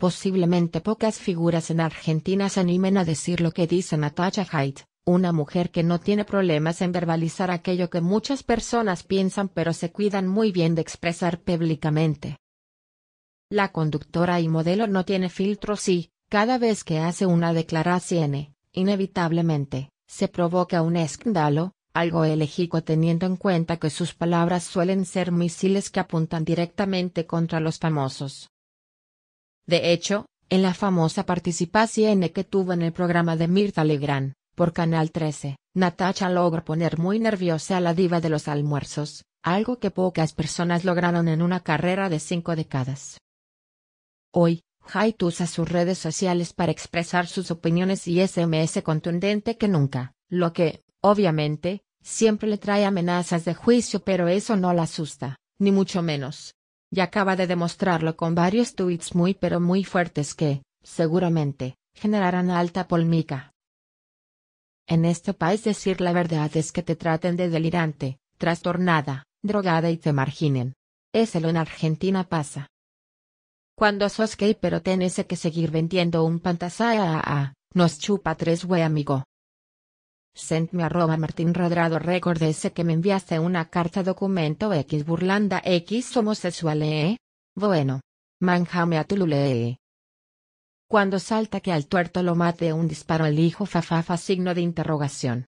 Posiblemente pocas figuras en Argentina se animen a decir lo que dice Natasha Haidt, una mujer que no tiene problemas en verbalizar aquello que muchas personas piensan pero se cuidan muy bien de expresar públicamente. La conductora y modelo no tiene filtros y, cada vez que hace una declaración, inevitablemente, se provoca un escándalo, algo elegico teniendo en cuenta que sus palabras suelen ser misiles que apuntan directamente contra los famosos. De hecho, en la famosa participación que tuvo en el programa de Mirtha Legrand, por Canal 13, Natacha logró poner muy nerviosa a la diva de los almuerzos, algo que pocas personas lograron en una carrera de cinco décadas. Hoy, Haidt usa sus redes sociales para expresar sus opiniones y SMS contundente que nunca, lo que, obviamente, siempre le trae amenazas de juicio pero eso no la asusta, ni mucho menos, y acaba de demostrarlo con varios tuits muy pero muy fuertes que, seguramente, generarán alta polmica. En este país decir la verdad es que te traten de delirante, trastornada, drogada y te marginen. Eso en Argentina pasa. Cuando sos gay pero tenés que seguir vendiendo un a, nos chupa tres güey, amigo sentme arroba Martín Rodrado recordese que me enviaste una carta documento X burlanda X homosexuale. ¿eh? Bueno. Manjame a Tulule. ¿eh? Cuando salta que al tuerto lo mate un disparo el hijo fafafa signo de interrogación.